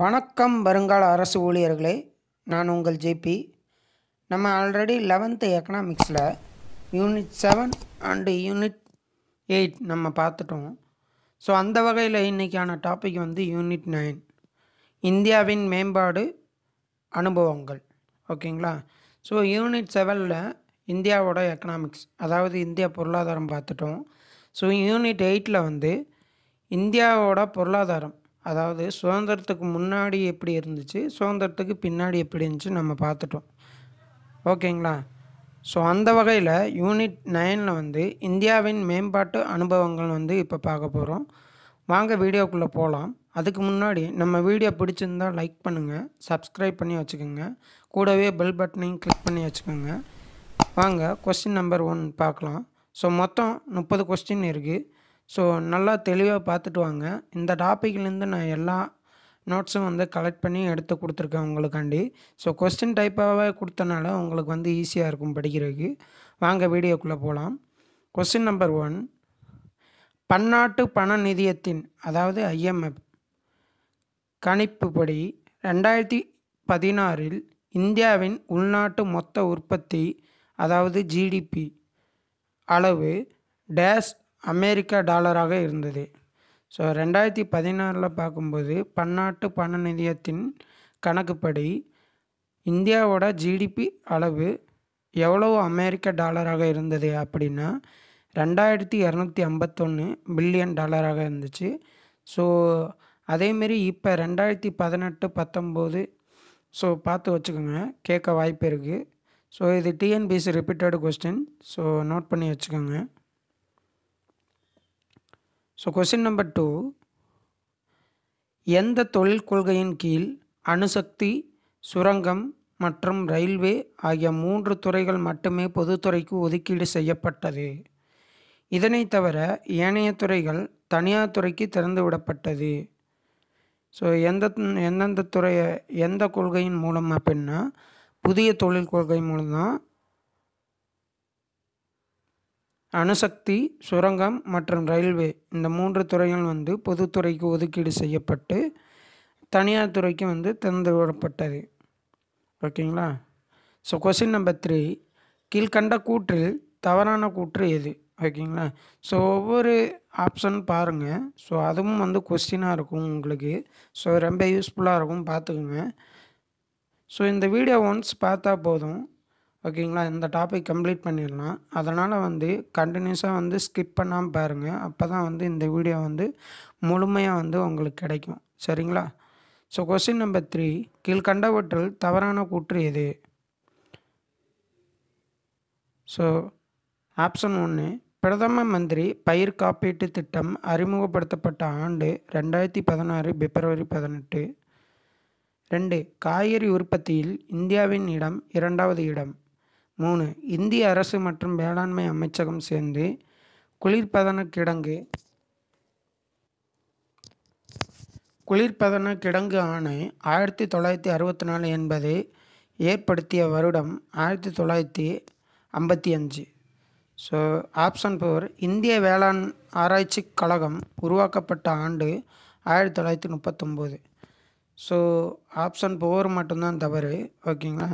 வணக்கம் வருங்கால அரசு ஊழியர்களே நான் உங்கள் ஜேபி நம்ம ஆல்ரெடி லெவன்த்து எக்கனாமிக்ஸில் unit seven and unit eight நம்ம பார்த்துட்டோம் ஸோ அந்த வகையில் இன்றைக்கான டாபிக் வந்து யூனிட் நைன் இந்தியாவின் மேம்பாடு அனுபவங்கள் ஓகேங்களா ஸோ யூனிட் செவனில் இந்தியாவோட எக்கனாமிக்ஸ் அதாவது இந்தியா பொருளாதாரம் பார்த்துட்டோம் ஸோ யூனிட் எயிட்டில் வந்து இந்தியாவோட பொருளாதாரம் அதாவது சுதந்திரத்துக்கு முன்னாடி எப்படி இருந்துச்சு சுதந்திரத்துக்கு பின்னாடி எப்படி இருந்துச்சு நம்ம பார்த்துட்டோம் ஓகேங்களா ஸோ அந்த வகையில் யூனிட் நைனில் வந்து இந்தியாவின் மேம்பாட்டு அனுபவங்கள் வந்து இப்போ பார்க்க போகிறோம் வாங்க வீடியோக்குள்ளே போகலாம் அதுக்கு முன்னாடி நம்ம வீடியோ பிடிச்சிருந்தால் லைக் பண்ணுங்கள் சப்ஸ்கிரைப் பண்ணி வச்சுக்கோங்க கூடவே பெல் பட்டனையும் கிளிக் பண்ணி வச்சுக்கோங்க வாங்க கொஸ்டின் நம்பர் ஒன் பார்க்கலாம் ஸோ மொத்தம் முப்பது கொஸ்டின் இருக்குது ஸோ நல்லா தெளிவாக பார்த்துட்டு வாங்க இந்த டாப்பிக்லேருந்து நான் எல்லா நோட்ஸும் வந்து கலெக்ட் பண்ணி எடுத்து கொடுத்துருக்கேன் உங்களுக்காண்டி ஸோ கொஸ்டின் டைப்பாகவே கொடுத்தனால உங்களுக்கு வந்து ஈஸியாக இருக்கும் படிக்கிறதுக்கு வாங்க வீடியோக்குள்ளே போகலாம் கொஸ்டின் நம்பர் ஒன் பன்னாட்டு பண நிதியத்தின் அதாவது ஐஎம்எஃப் கணிப்புப்படி ரெண்டாயிரத்தி பதினாறில் இந்தியாவின் உள்நாட்டு மொத்த உற்பத்தி அதாவது ஜிடிபி அளவு டேஷ் அமெரிக்க டாலராக இருந்தது ஸோ ரெண்டாயிரத்தி பதினாறில் பார்க்கும்போது பன்னாட்டு பண நிதியத்தின் கணக்குப்படி இந்தியாவோட ஜிடிபி அளவு எவ்வளவு அமெரிக்க டாலராக இருந்தது அப்படின்னா ரெண்டாயிரத்தி இரநூத்தி ஐம்பத்தொன்று பில்லியன் டாலராக இருந்துச்சு ஸோ அதேமாரி இப்போ ரெண்டாயிரத்தி பதினெட்டு பத்தொம்போது ஸோ பார்த்து வச்சுக்கோங்க கேட்க வாய்ப்பு இருக்குது ஸோ இது TNPSC repeated question so note பண்ணி வச்சுக்கோங்க ஸோ கொஸ்டின் நம்பர் டூ எந்த தொழில் கொள்கையின் கீழ் அணுசக்தி சுரங்கம் மற்றும் ரயில்வே ஆகிய மூன்று துறைகள் மட்டுமே பொதுத்துறைக்கு ஒதுக்கீடு செய்யப்பட்டது இதனை தவிர ஏனைய துறைகள் தனியார் துறைக்கு திறந்து விடப்பட்டது ஸோ எந்த எந்தெந்த துறையை எந்த கொள்கையின் மூலம் அப்படின்னா புதிய தொழில் கொள்கை மூலம் தான் அணுசக்தி சுரங்கம் மற்றும் ரயில்வே இந்த மூன்று துறைகள் வந்து பொதுத்துறைக்கு ஒதுக்கீடு செய்யப்பட்டு தனியார் துறைக்கு வந்து திறந்துவிடப்பட்டது ஓகேங்களா ஸோ கொஸ்டின் நம்பர் த்ரீ கீழ்கண்ட கூற்றில் தவறான கூற்று எது ஓகேங்களா ஸோ ஒவ்வொரு ஆப்ஷன் பாருங்கள் ஸோ அதுவும் வந்து கொஸ்டினாக இருக்கும் உங்களுக்கு ஸோ ரொம்ப யூஸ்ஃபுல்லாக இருக்கும் பார்த்துக்குங்க ஸோ இந்த வீடியோ ஒன்ஸ் பார்த்தா போதும் ஓகேங்களா இந்த டாபிக் கம்ப்ளீட் பண்ணிடலாம் அதனால் வந்து கண்டினியூஸாக வந்து ஸ்கிப் பண்ணாமல் பாருங்கள் அப்போ தான் வந்து இந்த வீடியோ வந்து முழுமையாக வந்து உங்களுக்கு கிடைக்கும் சரிங்களா ஸோ கொஸ்டின் நம்பர் த்ரீ கீழ்கண்டவற்றில் தவறான கூற்று எது ஸோ ஆப்ஷன் ஒன்று பிரதம மந்திரி பயிர் காப்பீட்டு திட்டம் அறிமுகப்படுத்தப்பட்ட ஆண்டு ரெண்டாயிரத்தி பதினாறு பிப்ரவரி பதினெட்டு ரெண்டு காய்கறி உற்பத்தியில் இந்தியாவின் இடம் இரண்டாவது இடம் மூணு இந்திய அரசு மற்றும் வேளாண்மை அமைச்சகம் சேர்ந்து குளிர்பதன கிடங்கு குளிர்பதன கிடங்கு ஆணை ஆயிரத்தி தொள்ளாயிரத்தி அறுபத்தி நாலு என்பது ஏற்படுத்திய வருடம் ஆயிரத்தி தொள்ளாயிரத்தி ஐம்பத்தி அஞ்சு ஸோ ஆப்ஷன் ஃபோர் இந்திய வேளாண் ஆராய்ச்சி கழகம் உருவாக்கப்பட்ட ஆண்டு ஆயிரத்தி தொள்ளாயிரத்தி முப்பத்தொம்போது ஸோ ஆப்ஷன் ஃபோர் மட்டும்தான் தவறு ஓகேங்களா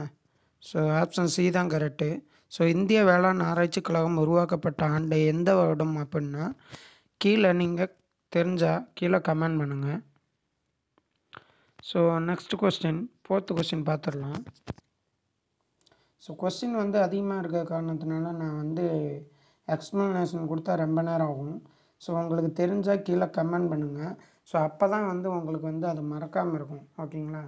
ஸோ ஆப்ஷன் சி தான் கரெக்டு ஸோ இந்திய வேளாண் ஆராய்ச்சி கழகம் உருவாக்கப்பட்ட ஆண்டு எந்த வருடம் அப்படின்னா கீழே நீங்கள் தெரிஞ்சால் கீழே கமெண்ட் பண்ணுங்கள் so next question fourth question பார்த்துடலாம் ஸோ கொஸ்டின் வந்து அதிகமாக இருக்க காரணத்தினால நான் வந்து எக்ஸ்ப்ளனேஷன் கொடுத்தா ரொம்ப நேரம் ஆகும் ஸோ உங்களுக்கு தெரிஞ்சால் கீழே கமெண்ட் பண்ணுங்கள் ஸோ அப்போ தான் வந்து உங்களுக்கு வந்து அது மறக்காமல் இருக்கும் ஓகேங்களா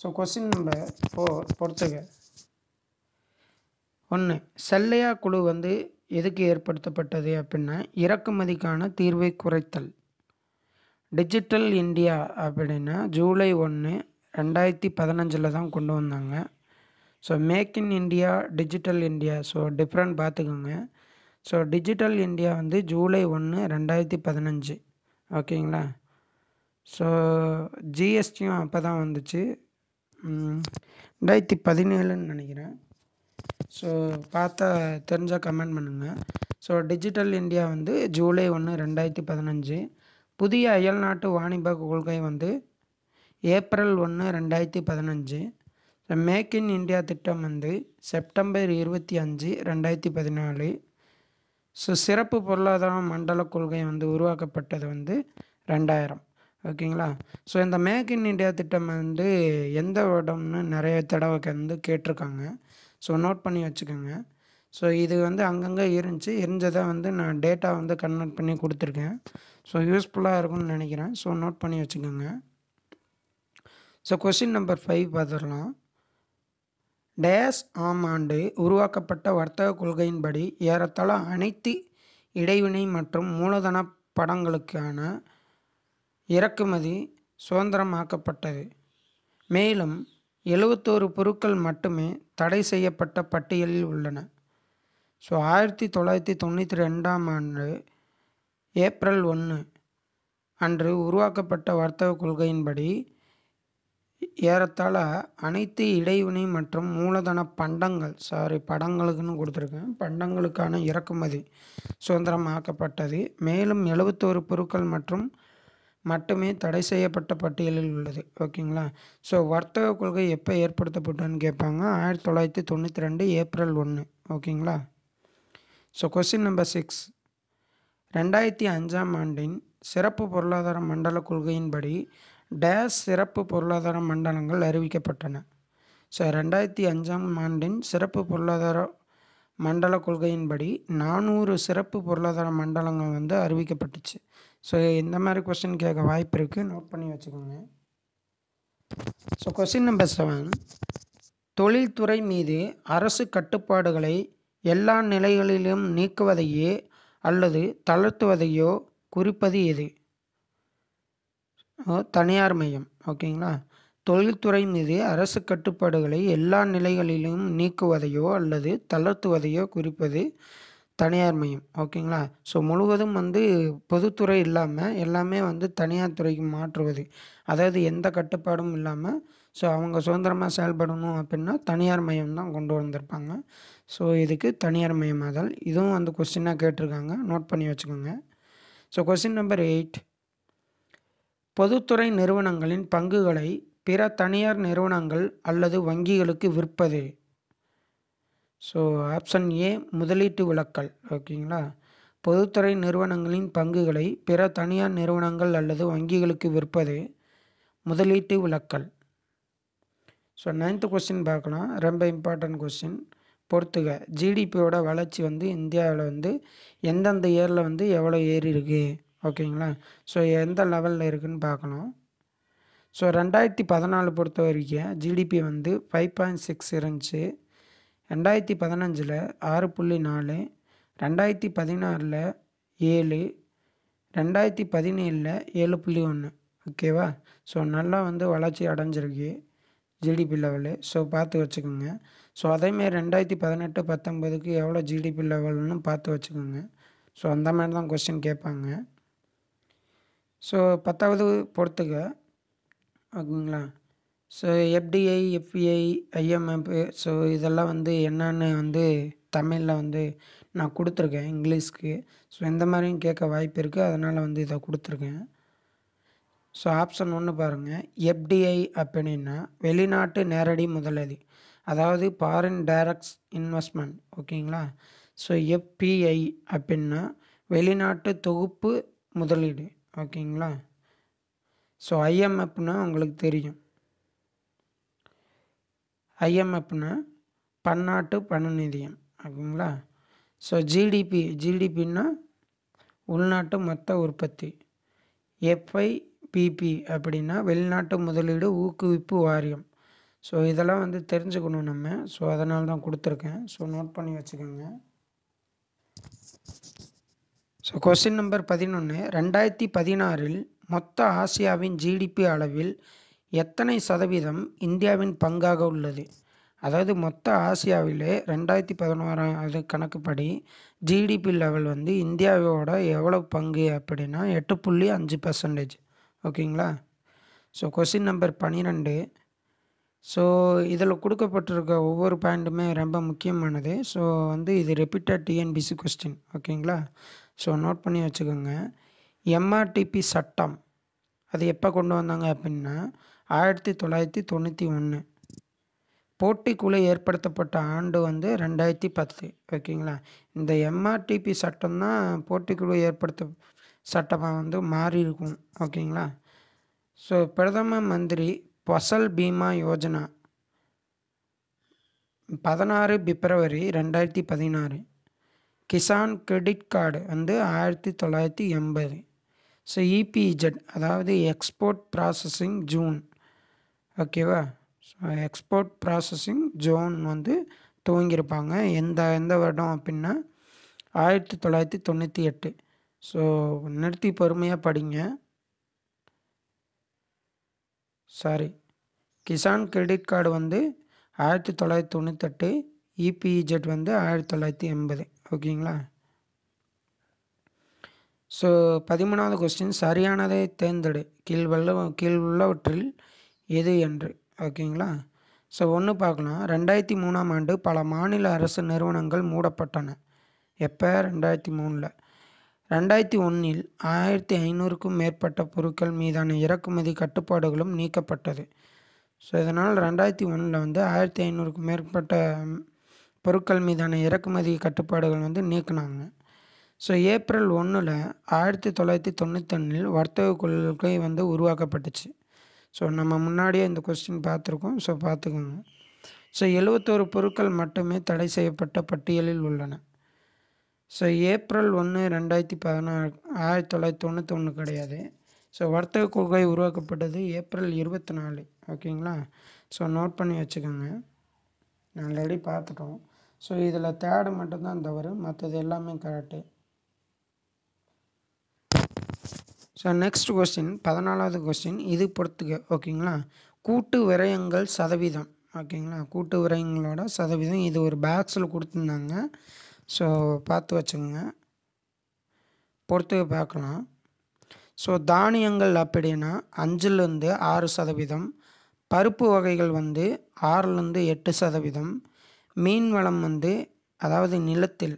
ஸோ கொஸ்டின் நம்பர் ஃபோர் பொறுத்துக்க ஒன்று செல்லையா குழு வந்து எதுக்கு ஏற்படுத்தப்பட்டது அப்படின்னா இறக்குமதிக்கான தீர்வை குறைத்தல் டிஜிட்டல் இந்தியா அப்படின்னா ஜூலை ஒன்று ரெண்டாயிரத்தி பதினஞ்சில் தான் கொண்டு வந்தாங்க so make in India digital India so different பார்த்துக்கோங்க ஸோ டிஜிட்டல் இந்தியா வந்து ஜூலை ஒன்று ரெண்டாயிரத்தி பதினஞ்சு ஓகேங்களா ஸோ ஜிஎஸ்டியும் அப்போ தான் வந்துச்சு ரெண்டாயிரத்தி பதினேழுன்னு நினைக்கிறேன் ஸோ பார்த்தா தெரிஞ்சால் கமெண்ட் பண்ணுங்கள் ஸோ டிஜிட்டல் இந்தியா வந்து ஜூலை ஒன்று ரெண்டாயிரத்தி பதினஞ்சு புதிய அயல்நாட்டு வாணிப கொள்கை வந்து ஏப்ரல் ஒன்று ரெண்டாயிரத்தி பதினஞ்சு மேக் இன் இந்தியா திட்டம் வந்து செப்டம்பர் இருபத்தி அஞ்சு ரெண்டாயிரத்தி பதினாலு ஸோ சிறப்பு பொருளாதார மண்டல கொள்கை வந்து உருவாக்கப்பட்டது வந்து ரெண்டாயிரம் ஓகேங்களா ஸோ இந்த மேக் இன் இண்டியா திட்டம் வந்து எந்த இடம்னு நிறைய தடவை வந்து கேட்டிருக்காங்க ஸோ நோட் பண்ணி வச்சுக்கோங்க ஸோ இது வந்து அங்கங்கே இருந்துச்சு இருந்ததை வந்து நான் டேட்டா வந்து கன்வெர்ட் பண்ணி கொடுத்துருக்கேன் ஸோ யூஸ்ஃபுல்லாக இருக்கும்னு நினைக்கிறேன் ஸோ நோட் பண்ணி வச்சுக்கோங்க ஸோ கொஷின் நம்பர் ஃபைவ் பார்த்துடலாம் டேஸ் ஆம் ஆண்டு உருவாக்கப்பட்ட வர்த்தக கொள்கையின்படி ஏறத்தாழ அனைத்து இடைவினை மற்றும் மூலதன படங்களுக்கான இறக்குமதி சுதந்திரமாக்கப்பட்டது மேலும் எழுவத்தோரு பொருட்கள் மட்டுமே தடை செய்யப்பட்ட பட்டியலில் உள்ளன ஸோ ஆயிரத்தி தொள்ளாயிரத்தி தொண்ணூற்றி ரெண்டாம் ஆண்டு ஏப்ரல் ஒன்று அன்று உருவாக்கப்பட்ட வர்த்தக கொள்கையின்படி ஏறத்தாழ அனைத்து இடைவினை மற்றும் மூலதன பண்டங்கள் சாரி படங்களுக்குன்னு கொடுத்துருக்கேன் பண்டங்களுக்கான இறக்குமதி சுதந்திரமாக்கப்பட்டது மேலும் எழுவத்தோரு பொருட்கள் மற்றும் மட்டுமே தடை செய்யப்பட்ட பட்டியலில் உள்ளது ஓகேங்களா ஸோ வர்த்தக கொள்கை எப்போ ஏற்படுத்தப்பட்டுன்னு கேட்பாங்க ஆயிரத்தி தொள்ளாயிரத்தி தொண்ணூற்றி ரெண்டு ஏப்ரல் ஒன்று ஓகேங்களா ஸோ கொஸ்டின் நம்பர் சிக்ஸ் ரெண்டாயிரத்தி அஞ்சாம் ஆண்டின் சிறப்பு பொருளாதார மண்டல கொள்கையின்படி டேஸ் சிறப்பு பொருளாதார மண்டலங்கள் அறிவிக்கப்பட்டன ஸோ ரெண்டாயிரத்தி அஞ்சாம் ஆண்டின் சிறப்பு பொருளாதார மண்டல கொள்கையின்படி நானூறு சிறப்பு பொருளாதார மண்டலங்கள் வந்து அறிவிக்கப்பட்டுச்சு ஸோ இந்த மாதிரி கொஸ்டின் கேட்க வாய்ப்பு இருக்குது நோட் பண்ணி வச்சுக்கோங்க ஸோ கொஸ்டின் நம்பர் செவன் தொழில்துறை மீது அரசு கட்டுப்பாடுகளை எல்லா நிலைகளிலும் நீக்குவதையே அல்லது தளர்த்துவதையோ குறிப்பது எது தனியார் மையம் ஓகேங்களா தொழில்துறை மீது அரசு கட்டுப்பாடுகளை எல்லா நிலைகளிலும் நீக்குவதையோ அல்லது தளர்த்துவதையோ குறிப்பது தனியார் மையம் ஓகேங்களா ஸோ முழுவதும் வந்து பொதுத்துறை இல்லாமல் எல்லாமே வந்து தனியார் துறைக்கு மாற்றுவது அதாவது எந்த கட்டுப்பாடும் இல்லாமல் ஸோ அவங்க சுதந்திரமாக செயல்படணும் அப்படின்னா தனியார் மையம் தான் கொண்டு வந்திருப்பாங்க ஸோ இதுக்கு தனியார் மயமாதல் இதுவும் வந்து கொஸ்டினாக கேட்டிருக்காங்க நோட் பண்ணி வச்சுக்கோங்க ஸோ கொஸ்டின் நம்பர் எயிட் பொதுத்துறை நிறுவனங்களின் பங்குகளை பிற தனியார் நிறுவனங்கள் அல்லது வங்கிகளுக்கு விற்பது ஸோ ஆப்ஷன் ஏ முதலீட்டு விளக்கல் ஓகேங்களா பொதுத்துறை நிறுவனங்களின் பங்குகளை பிற தனியார் நிறுவனங்கள் அல்லது வங்கிகளுக்கு விற்பது முதலீட்டு விளக்கல் ஸோ நைன்த்து கொஸ்டின் பார்க்கலாம் ரொம்ப இம்பார்ட்டன்ட் கொஸ்டின் பொறுத்துக ஜிடிபியோட வளர்ச்சி வந்து இந்தியாவில் வந்து எந்தெந்த இயரில் வந்து எவ்வளோ ஏறி இருக்குது ஓகேங்களா ஸோ எந்த லெவலில் இருக்குதுன்னு பார்க்கணும் ஸோ ரெண்டாயிரத்தி பதினாலு பொறுத்த வரைக்கும் ஜிடிபி வந்து ஃபைவ் பாயிண்ட் சிக்ஸ் இருந்துச்சு ரெண்டாயிரத்தி பதினஞ்சில் ஆறு புள்ளி நாலு ரெண்டாயிரத்தி பதினாறில் ஏழு ரெண்டாயிரத்தி பதினேழில் ஏழு புள்ளி ஒன்று ஓகேவா ஸோ நல்லா வந்து வளர்ச்சி அடைஞ்சிருக்கு ஜிடிபி லெவலு ஸோ பார்த்து வச்சுக்கோங்க ஸோ அதேமாரி ரெண்டாயிரத்தி பதினெட்டு பத்தொம்பதுக்கு எவ்வளோ ஜிடிபி லெவல்னு பார்த்து வச்சுக்கோங்க ஸோ அந்த மாதிரி தான் கொஸ்டின் கேட்பாங்க ஸோ பத்தாவது பொறுத்துக்க ஓகேங்களா so FDI FII IMF so இதெல்லாம் வந்து என்னென்னு வந்து தமிழில் வந்து நான் கொடுத்துருக்கேன் இங்கிலீஷ்க்கு ஸோ எந்த மாதிரியும் கேட்க வாய்ப்பு இருக்குது அதனால் வந்து இதை கொடுத்துருக்கேன் ஸோ ஆப்ஷன் ஒன்று பாருங்கள் எஃப்டிஐ அப்படின்னா வெளிநாட்டு நேரடி முதலீடு அதாவது ஃபாரின் டைரக்ட்ஸ் இன்வெஸ்ட்மெண்ட் ஓகேங்களா ஸோ எஃப்பிஐ அப்படின்னா வெளிநாட்டு தொகுப்பு முதலீடு ஓகேங்களா ஸோ ஐஎம்எஃப்னா உங்களுக்கு தெரியும் ஐஎம்எஃப்னா பன்னாட்டு பண நிதியம் ஓகேங்களா ஸோ ஜிடிபி ஜிடிபின்னா உள்நாட்டு மொத்த உற்பத்தி எஃப்ஐபிபி அப்படின்னா வெளிநாட்டு முதலீடு ஊக்குவிப்பு வாரியம் ஸோ இதெல்லாம் வந்து தெரிஞ்சுக்கணும் நம்ம ஸோ அதனால தான் கொடுத்துருக்கேன் ஸோ நோட் பண்ணி வச்சுக்கோங்க ஸோ கொஸ்டின் நம்பர் பதினொன்று ரெண்டாயிரத்தி பதினாறில் மொத்த ஆசியாவின் ஜிடிபி அளவில் எத்தனை சதவீதம் இந்தியாவின் பங்காக உள்ளது அதாவது மொத்த ஆசியாவிலே ரெண்டாயிரத்தி பதினோராவது கணக்குப்படி ஜிடிபி லெவல் வந்து இந்தியாவோட எவ்வளோ பங்கு அப்படின்னா எட்டு புள்ளி அஞ்சு பர்சன்டேஜ் ஓகேங்களா ஸோ கொஸ்டின் நம்பர் பன்னிரெண்டு ஸோ இதில் கொடுக்கப்பட்டிருக்க ஒவ்வொரு பாயிண்ட்டுமே ரொம்ப முக்கியமானது ஸோ வந்து இது ரெப்பீட்டட் டிஎன்பிசி கொஸ்டின் ஓகேங்களா ஸோ நோட் பண்ணி வச்சுக்கோங்க எம்ஆர்டிபி சட்டம் அது எப்போ கொண்டு வந்தாங்க அப்படின்னா ஆயிரத்தி தொள்ளாயிரத்தி தொண்ணூற்றி ஒன்று போட்டிக்குள்ளே ஏற்படுத்தப்பட்ட ஆண்டு வந்து ரெண்டாயிரத்தி பத்து ஓகேங்களா இந்த எம்ஆர்டிபி சட்டம் தான் போட்டிக்குழு ஏற்படுத்த சட்டமாக வந்து மாறி இருக்கும் ஓகேங்களா ஸோ பிரதம மந்திரி பசல் பீமா யோஜனா பதினாறு பிப்ரவரி ரெண்டாயிரத்தி பதினாறு கிசான் கிரெடிட் கார்டு வந்து ஆயிரத்தி தொள்ளாயிரத்தி எண்பது ஸோ இபிஜெட் e அதாவது எக்ஸ்போர்ட் ப்ராசஸிங் ஜூன் ஓகேவா எக்ஸ்போர்ட் ப்ராசஸிங் ஜோன் வந்து துவங்கியிருப்பாங்க எந்த எந்த வருடம் அப்படின்னா ஆயிரத்தி தொள்ளாயிரத்தி தொண்ணூற்றி எட்டு ஸோ நிறுத்தி பொறுமையாக படிங்க சாரி கிசான் கிரெடிட் கார்டு வந்து ஆயிரத்தி தொள்ளாயிரத்தி தொண்ணூத்தெட்டு இபிஇஜெட் e e வந்து ஆயிரத்தி தொள்ளாயிரத்தி எண்பது ஓகேங்களா ஸோ பதிமூணாவது கொஸ்டின் சரியானதை தேர்ந்தெடு கீழ் கீழ் உள்ளவற்றில் எது என்று ஓகேங்களா ஸோ ஒன்று பார்க்கலாம் ரெண்டாயிரத்தி மூணாம் ஆண்டு பல மாநில அரசு நிறுவனங்கள் மூடப்பட்டன எப்போ ரெண்டாயிரத்தி மூணில் ரெண்டாயிரத்தி ஒன்றில் ஆயிரத்தி ஐநூறுக்கும் மேற்பட்ட பொருட்கள் மீதான இறக்குமதி கட்டுப்பாடுகளும் நீக்கப்பட்டது ஸோ இதனால் ரெண்டாயிரத்தி ஒன்றில் வந்து ஆயிரத்தி ஐநூறுக்கும் மேற்பட்ட பொருட்கள் மீதான இறக்குமதி கட்டுப்பாடுகள் வந்து நீக்கினாங்க ஸோ ஏப்ரல் ஒன்றில் ஆயிரத்தி தொள்ளாயிரத்தி தொண்ணூத்தொன்னில் வர்த்தக கொள்கை வந்து உருவாக்கப்பட்டுச்சு ஸோ நம்ம முன்னாடியே இந்த கொஸ்டின் பார்த்துருக்கோம் ஸோ பார்த்துக்கோங்க ஸோ எழுபத்தோரு பொருட்கள் மட்டுமே தடை செய்யப்பட்ட பட்டியலில் உள்ளன ஸோ ஏப்ரல் ஒன்று ரெண்டாயிரத்தி பதினாறு ஆயிரத்தி தொள்ளாயிரத்தி ஒன்று கிடையாது ஸோ வர்த்தக கொள்கை உருவாக்கப்பட்டது ஏப்ரல் இருபத்தி நாலு ஓகேங்களா ஸோ நோட் பண்ணி வச்சுக்கோங்க ஆல்ரெடி பார்த்துட்டோம் ஸோ இதில் தேர்டு மட்டும்தான் தவறு மற்றது எல்லாமே கரெக்டு ஸோ நெக்ஸ்ட் கொஸ்டின் பதினாலாவது கொஸ்டின் இது பொறுத்துக்க ஓகேங்களா கூட்டு விரயங்கள் சதவீதம் ஓகேங்களா கூட்டு விரயங்களோட சதவீதம் இது ஒரு பேக்ஸில் கொடுத்துருந்தாங்க ஸோ பார்த்து வச்சுங்க பொறுத்துக்க பார்க்கலாம் ஸோ தானியங்கள் அப்படின்னா அஞ்சுலேருந்து ஆறு சதவீதம் பருப்பு வகைகள் வந்து ஆறுலேருந்து எட்டு சதவீதம் மீன் வளம் வந்து அதாவது நிலத்தில்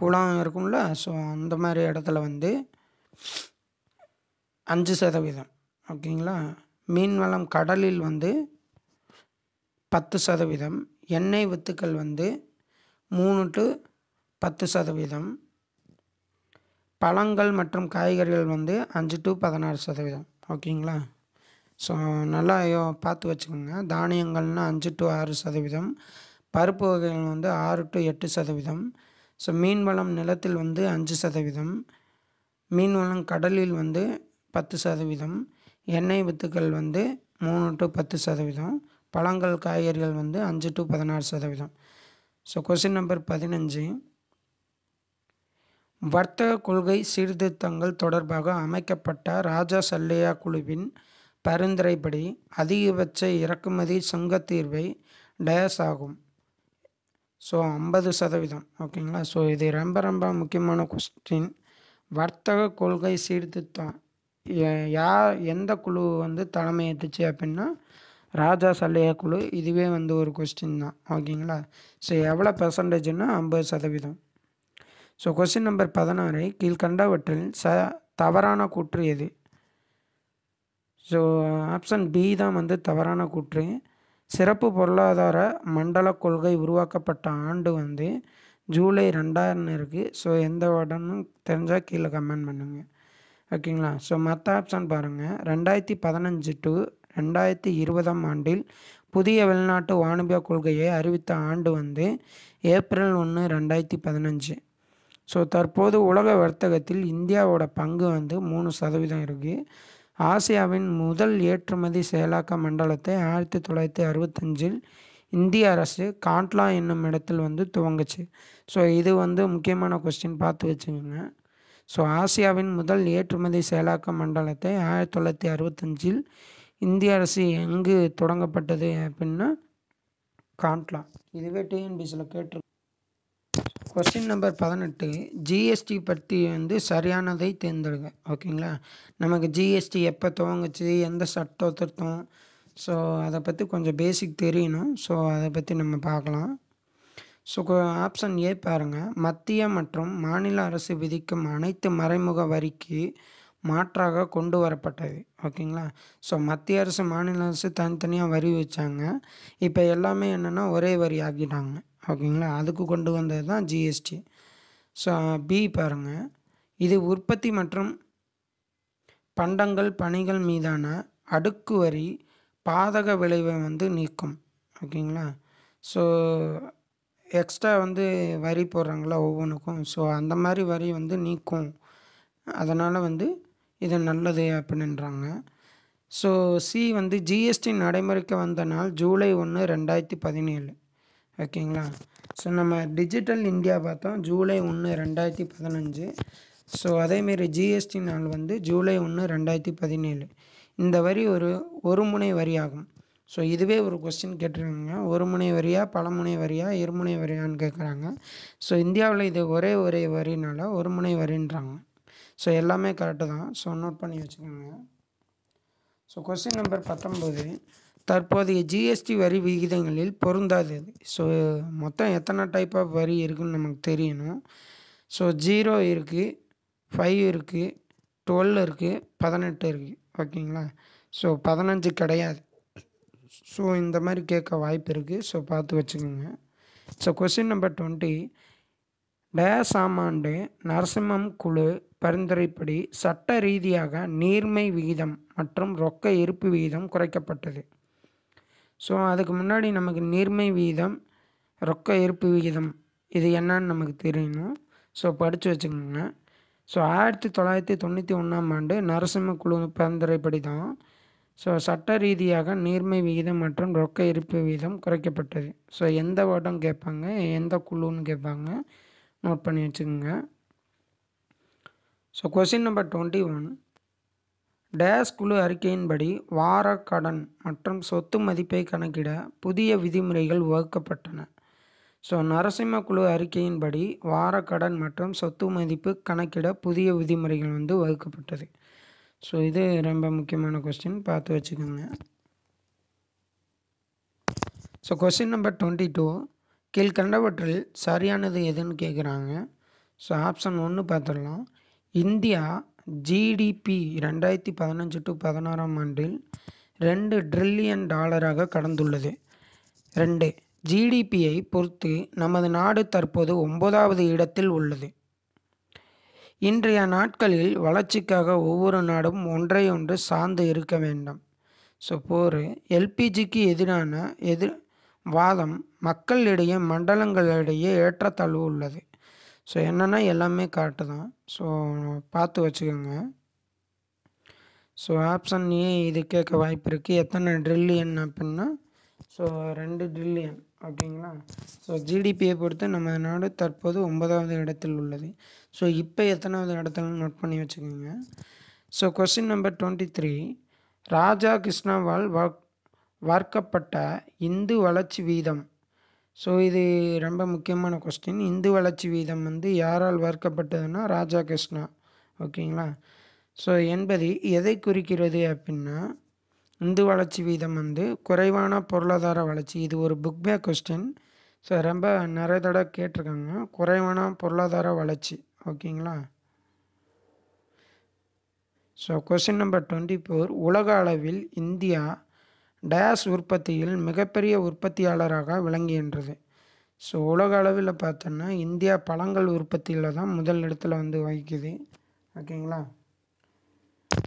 குளம் இருக்கும்ல ஸோ அந்த மாதிரி இடத்துல வந்து அஞ்சு சதவீதம் ஓகேங்களா மீன் வளம் கடலில் வந்து பத்து சதவீதம் எண்ணெய் வித்துக்கள் வந்து மூணு டு பத்து சதவீதம் பழங்கள் மற்றும் காய்கறிகள் வந்து அஞ்சு டு பதினாறு சதவீதம் ஓகேங்களா ஸோ நல்லா பார்த்து வச்சுக்கோங்க தானியங்கள்னால் அஞ்சு டு ஆறு சதவீதம் பருப்பு வகைகள் வந்து ஆறு டு எட்டு சதவீதம் ஸோ மீன் வளம் நிலத்தில் வந்து அஞ்சு சதவீதம் மீன் வளம் கடலில் வந்து பத்து சதவீதம் எண்ணெய் வித்துக்கள் வந்து மூணு டு பத்து சதவீதம் பழங்கள் காய்கறிகள் வந்து அஞ்சு டு பதினாறு சதவீதம் ஸோ கொஸ்டின் நம்பர் பதினஞ்சு வர்த்தக கொள்கை சீர்திருத்தங்கள் தொடர்பாக அமைக்கப்பட்ட ராஜா சல்லையா குழுவின் பரிந்துரைப்படி அதிகபட்ச இறக்குமதி சுங்க தீர்வை டயஸ் ஆகும் ஸோ ஐம்பது சதவீதம் ஓகேங்களா ஸோ இது ரொம்ப ரொம்ப முக்கியமான கொஸ்டின் வர்த்தக கொள்கை சீர்திருத்தம் யார் எந்த குழு வந்து தலைமை ஏற்றுச்சு அப்படின்னா ராஜா சல்லையா குழு இதுவே வந்து ஒரு கொஸ்டின் தான் ஓகேங்களா ஸோ எவ்வளோ பெர்சன்டேஜ்னா ஐம்பது சதவீதம் ஸோ கொஸ்டின் நம்பர் பதினாறு கீழ்கண்டவற்றில் ச தவறான கூற்று எது ஸோ ஆப்ஷன் பி தான் வந்து தவறான கூற்று சிறப்பு பொருளாதார மண்டல கொள்கை உருவாக்கப்பட்ட ஆண்டு வந்து ஜூலை ரெண்டாயிரம் இருக்குது ஸோ எந்த வருடம்னு தெரிஞ்சால் கீழே கமெண்ட் பண்ணுங்கள் ஓகேங்களா ஸோ மற்ற ஆப்ஷன் பாருங்கள் ரெண்டாயிரத்தி பதினஞ்சு டு ரெண்டாயிரத்தி இருபதாம் ஆண்டில் புதிய வெளிநாட்டு வாணிப கொள்கையை அறிவித்த ஆண்டு வந்து ஏப்ரல் ஒன்று ரெண்டாயிரத்தி பதினஞ்சு ஸோ தற்போது உலக வர்த்தகத்தில் இந்தியாவோட பங்கு வந்து மூணு சதவீதம் இருக்குது ஆசியாவின் முதல் ஏற்றுமதி செயலாக்க மண்டலத்தை ஆயிரத்தி தொள்ளாயிரத்தி அறுபத்தஞ்சில் இந்திய அரசு காட்லா என்னும் இடத்தில் வந்து துவங்குச்சு ஸோ இது வந்து முக்கியமான கொஸ்டின் பார்த்து வச்சுக்கோங்க ஸோ ஆசியாவின் முதல் ஏற்றுமதி செயலாக்க மண்டலத்தை ஆயிரத்தி தொள்ளாயிரத்தி அறுபத்தஞ்சில் இந்திய அரசு எங்கு தொடங்கப்பட்டது அப்படின்னா காண்ட்லா இதுவே டிஎன்பிசியில் கேட்டு கொஸ்டின் நம்பர் பதினெட்டு ஜிஎஸ்டி பற்றி வந்து சரியானதை தேர்ந்தெடுங்க ஓகேங்களா நமக்கு ஜிஎஸ்டி எப்போ துவங்குச்சு எந்த சட்டம் திருத்தம் ஸோ அதை பற்றி கொஞ்சம் பேசிக் தெரியணும் ஸோ அதை பற்றி நம்ம பார்க்கலாம் ஸோ ஆப்ஷன் ஏ பாருங்கள் மத்திய மற்றும் மாநில அரசு விதிக்கும் அனைத்து மறைமுக வரிக்கு மாற்றாக கொண்டு வரப்பட்டது ஓகேங்களா ஸோ மத்திய அரசு மாநில அரசு தனித்தனியாக வரி வச்சாங்க இப்போ எல்லாமே என்னென்னா ஒரே வரி ஆக்கிட்டாங்க ஓகேங்களா அதுக்கு கொண்டு வந்தது தான் ஜிஎஸ்டி ஸோ பி பாருங்கள் இது உற்பத்தி மற்றும் பண்டங்கள் பணிகள் மீதான அடுக்கு வரி பாதக விளைவை வந்து நீக்கும் ஓகேங்களா ஸோ எக்ஸ்ட்ரா வந்து வரி போடுறாங்களா ஒவ்வொன்றுக்கும் ஸோ அந்த மாதிரி வரி வந்து நீக்கும் அதனால் வந்து இது நல்லது அப்படின்றாங்க ஸோ சி வந்து ஜிஎஸ்டி நடைமுறைக்கு வந்த நாள் ஜூலை ஒன்று ரெண்டாயிரத்தி பதினேழு ஓகேங்களா ஸோ நம்ம டிஜிட்டல் இந்தியா பார்த்தோம் ஜூலை ஒன்று ரெண்டாயிரத்தி பதினஞ்சு ஸோ அதேமாரி ஜிஎஸ்டி நாள் வந்து ஜூலை ஒன்று ரெண்டாயிரத்தி பதினேழு இந்த வரி ஒரு ஒரு முனை வரி ஆகும் ஸோ இதுவே ஒரு கொஸ்டின் கேட்டிருக்காங்க ஒரு முனை வரியா பலமுனை வரியா இருமுனை வரியான்னு கேட்குறாங்க ஸோ இந்தியாவில் இது ஒரே ஒரே வரினால ஒரு முனை வரின்றாங்க ஸோ எல்லாமே கரெக்டு தான் ஸோ நோட் பண்ணி வச்சுக்கோங்க ஸோ கொஸ்டின் நம்பர் பத்தொம்போது தற்போதைய ஜிஎஸ்டி வரி விகிதங்களில் பொருந்தாதது ஸோ மொத்தம் எத்தனை டைப் ஆஃப் வரி இருக்குன்னு நமக்கு தெரியணும் ஸோ ஜீரோ இருக்குது ஃபைவ் இருக்குது டுவெல் இருக்குது பதினெட்டு இருக்குது ஓகேங்களா ஸோ பதினஞ்சு கிடையாது ஸோ இந்த மாதிரி கேட்க வாய்ப்பு இருக்குது ஸோ பார்த்து வச்சுக்கோங்க ஸோ கொஸ்டின் நம்பர் டுவெண்ட்டி டேஸ் ஆண்டு நரசிம்மம் குழு பரிந்துரைப்படி சட்ட ரீதியாக நீர்மை விகிதம் மற்றும் ரொக்க இருப்பு விகிதம் குறைக்கப்பட்டது ஸோ அதுக்கு முன்னாடி நமக்கு நீர்மை விகிதம் ரொக்க இருப்பு விகிதம் இது என்னன்னு நமக்கு தெரியணும் ஸோ படித்து வச்சுக்கோங்க ஸோ ஆயிரத்தி தொள்ளாயிரத்தி தொண்ணூற்றி ஒன்றாம் ஆண்டு நரசிம்ம குழு பரிந்துரைப்படி தான் ஸோ சட்ட ரீதியாக நீர்மை விகிதம் மற்றும் ரொக்க இருப்பு விகிதம் குறைக்கப்பட்டது ஸோ எந்த வருடம் கேட்பாங்க எந்த குழுன்னு கேட்பாங்க நோட் பண்ணி வச்சுக்கோங்க so question number twenty one டேஸ் குழு அறிக்கையின்படி வார கடன் மற்றும் சொத்து மதிப்பை கணக்கிட புதிய விதிமுறைகள் வகுக்கப்பட்டன ஸோ நரசிம்ம குழு அறிக்கையின்படி வார கடன் மற்றும் சொத்து மதிப்பு கணக்கிட புதிய விதிமுறைகள் வந்து வகுக்கப்பட்டது ஸோ இது ரொம்ப முக்கியமான கொஸ்டின் பார்த்து வச்சுக்கோங்க so question number twenty two கீழ்கண்டவற்றில் சரியானது எதுன்னு கேட்குறாங்க ஸோ ஆப்ஷன் ஒன்று பார்த்துடலாம் இந்தியா ஜிடிபி ரெண்டாயிரத்தி பதினஞ்சு டு பதினாறாம் ஆண்டில் ரெண்டு ட்ரில்லியன் டாலராக கடந்துள்ளது ரெண்டு ஜிடிபியை பொறுத்து நமது நாடு தற்போது ஒன்பதாவது இடத்தில் உள்ளது இன்றைய நாட்களில் வளர்ச்சிக்காக ஒவ்வொரு நாடும் ஒன்றை ஒன்று சார்ந்து இருக்க வேண்டும் ஸோ போர் எல்பிஜிக்கு எதிரான எதிர் வாதம் மக்களிடையே மண்டலங்களிடையே ஏற்றத்தாழ்வு உள்ளது ஸோ என்னென்னா எல்லாமே காட்டு தான் ஸோ பார்த்து வச்சுக்கோங்க ஸோ ஆப்ஷன் ஏ இது கேட்க வாய்ப்பு இருக்குது எத்தனை ட்ரில்லியன் அப்படின்னா ஸோ ரெண்டு ட்ரில்லியன் ஓகேங்களா ஸோ ஜிடிபியை பொறுத்து நம்ம நாடு தற்போது ஒன்பதாவது இடத்தில் உள்ளது ஸோ இப்போ எத்தனாவது இடத்துல நோட் பண்ணி வச்சுக்கோங்க so question number twenty three Raja கிருஷ்ணாவால் வார்க்கப்பட்ட இந்து வளர்ச்சி வீதம் ஸோ இது ரொம்ப முக்கியமான கொஸ்டின் இந்து வளர்ச்சி வீதம் வந்து யாரால் வார்க்கப்பட்டதுன்னா ராஜா கிருஷ்ணா ஓகேங்களா ஸோ என்பது எதை குறிக்கிறது அப்படின்னா இந்து வளர்ச்சி வீதம் வந்து குறைவான பொருளாதார வளர்ச்சி இது ஒரு புக் பேக் கொஸ்டின் ஸோ ரொம்ப நிறைய தடவை கேட்டிருக்காங்க குறைவான பொருளாதார வளர்ச்சி ஓகேங்களா so question number twenty four உலக அளவில் இந்தியா டேஸ் உற்பத்தியில் மிகப்பெரிய உற்பத்தியாளராக விளங்குகின்றது ஸோ உலக அளவில் பார்த்தோன்னா இந்தியா பழங்கள் உற்பத்தியில் தான் முதல் இடத்துல வந்து வகிக்குது ஓகேங்களா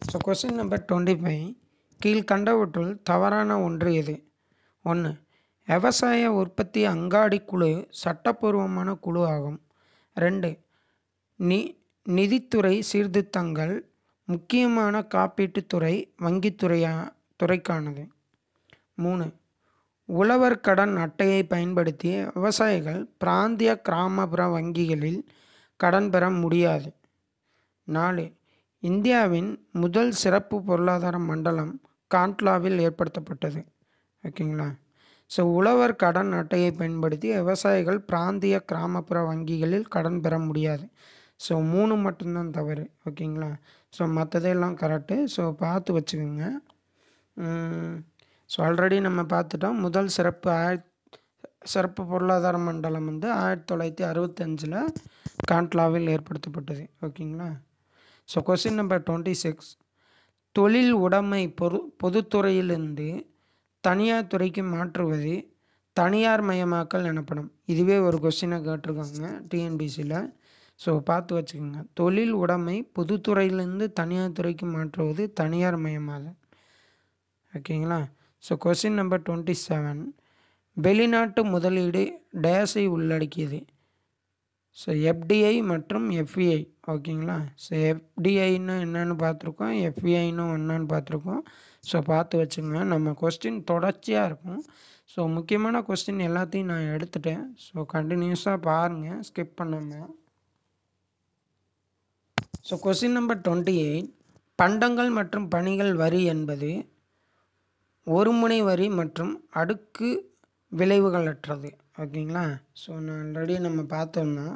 so question number twenty five கீழ்கண்டவற்றுள் தவறான ஒன்று எது ஒன்று விவசாய உற்பத்தி அங்காடி குழு சட்டப்பூர்வமான குழு ஆகும் ரெண்டு நி நிதித்துறை சீர்திருத்தங்கள் முக்கியமான காப்பீட்டுத் துறை வங்கித்துறையா துறைக்கானது மூணு உழவர் கடன் அட்டையை பயன்படுத்தி விவசாயிகள் பிராந்திய கிராமப்புற வங்கிகளில் கடன் பெற முடியாது நாலு இந்தியாவின் முதல் சிறப்பு பொருளாதார மண்டலம் காண்ட்லாவில் ஏற்படுத்தப்பட்டது ஓகேங்களா ஸோ உழவர் கடன் அட்டையை பயன்படுத்தி விவசாயிகள் பிராந்திய கிராமப்புற வங்கிகளில் கடன் பெற முடியாது ஸோ மூணு மட்டும்தான் தவறு ஓகேங்களா ஸோ மற்றதெல்லாம் கரெக்டு ஸோ பார்த்து வச்சுக்கோங்க ஸோ ஆல்ரெடி நம்ம பார்த்துட்டோம் முதல் சிறப்பு ஆயிரத் சிறப்பு பொருளாதார மண்டலம் வந்து ஆயிரத்தி தொள்ளாயிரத்தி அறுபத்தஞ்சில் காண்ட்லாவில் ஏற்படுத்தப்பட்டது ஓகேங்களா so question number twenty six தொழில் உடைமை பொது பொதுத்துறையிலிருந்து தனியார் துறைக்கு மாற்றுவது தனியார் மயமாக்கல் எனப்படும் இதுவே ஒரு கொஸ்டினை கேட்டிருக்காங்க டிஎன்பிசியில் ஸோ பார்த்து வச்சுக்கோங்க தொழில் உடைமை பொதுத்துறையிலேருந்து தனியார் துறைக்கு மாற்றுவது தனியார் மையமாக ஓகேங்களா so question number twenty seven வெளிநாட்டு முதலீடு டேஸை உள்ளடக்கியது ஸோ எஃப்டிஐ மற்றும் எஃப்இஐ e ஓகேங்களா ஸோ எஃப்டிஐன்னு என்னென்னு பார்த்துருக்கோம் எஃப்இஐன்னு என்னன்னு பார்த்துருக்கோம் ஸோ e பார்த்து வச்சுங்க நம்ம கொஸ்டின் தொடர்ச்சியாக இருக்கும் ஸோ முக்கியமான கொஸ்டின் எல்லாத்தையும் நான் எடுத்துட்டேன் ஸோ கண்டினியூஸாக பாருங்கள் ஸ்கிப் பண்ணுங்கள் so question number twenty eight பண்டங்கள் மற்றும் பணிகள் வரி என்பது ஒருமுனை வரி மற்றும் அடுக்கு விளைவுகளற்றது ஓகேங்களா ஸோ நான் ஆல்ரெடி நம்ம பார்த்தோம்னா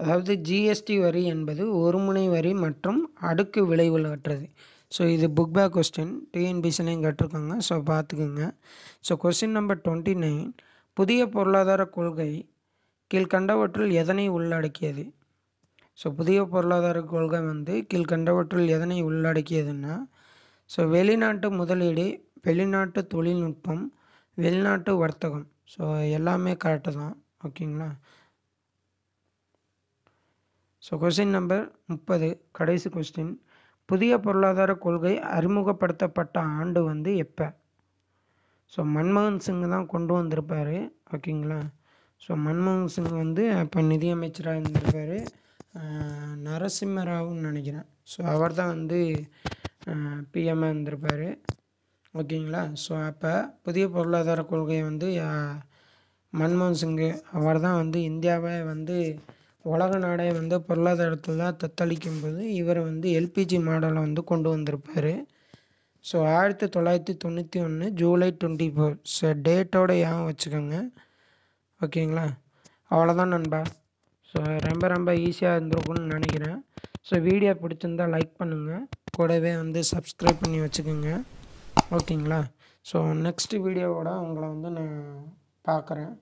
அதாவது ஜிஎஸ்டி வரி என்பது ஒருமுனை வரி மற்றும் அடுக்கு விளைவுகளற்றது ஸோ இது புக் பேக் கொஸ்டின் டிஎன்பிசிலையும் கேட்டிருக்காங்க ஸோ பார்த்துக்குங்க so question number twenty nine புதிய பொருளாதார கொள்கை கீழ்கண்டவற்றில் எதனை உள்ளடக்கியது ஸோ புதிய பொருளாதார கொள்கை வந்து கீழ்கண்டவற்றில் எதனை உள்ளடக்கியதுன்னா ஸோ வெளிநாட்டு முதலீடு வெளிநாட்டு தொழில்நுட்பம் வெளிநாட்டு வர்த்தகம் ஸோ எல்லாமே கரெக்டு தான் ஓகேங்களா ஸோ கொஸ்டின் நம்பர் முப்பது கடைசி கொஸ்டின் புதிய பொருளாதார கொள்கை அறிமுகப்படுத்தப்பட்ட ஆண்டு வந்து எப்போ ஸோ மன்மோகன் சிங் தான் கொண்டு வந்திருப்பார் ஓகேங்களா ஸோ மன்மோகன் சிங் வந்து அப்போ நிதியமைச்சராக இருந்திருப்பார் நரசிம்மராவுன்னு நினைக்கிறேன் ஸோ அவர் தான் வந்து பிஎம்மாக இருந்திருப்பார் ஓகேங்களா ஸோ அப்போ புதிய பொருளாதார கொள்கையை வந்து மன்மோகன் சிங்கு அவர் தான் வந்து இந்தியாவை வந்து உலக நாடே வந்து பொருளாதாரத்தில் தான் தத்தளிக்கும் போது இவர் வந்து எல்பிஜி மாடலை வந்து கொண்டு வந்திருப்பார் ஸோ ஆயிரத்தி தொள்ளாயிரத்தி தொண்ணூற்றி ஒன்று ஜூலை டுவெண்ட்டி ஃபோர் ஸோ டேட்டோட ஏன் வச்சுக்கோங்க ஓகேங்களா அவ்வளோதான் நண்பா ஸோ ரொம்ப ரொம்ப ஈஸியாக இருந்திருக்கும்னு நினைக்கிறேன் ஸோ வீடியோ பிடிச்சிருந்தால் லைக் பண்ணுங்கள் கூடவே வந்து சப்ஸ்கிரைப் பண்ணி வச்சுக்கோங்க ஓகேங்களா ஸோ நெக்ஸ்ட் வீடியோவோட உங்களை வந்து நான் பார்க்குறேன்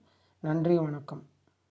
நன்றி வணக்கம்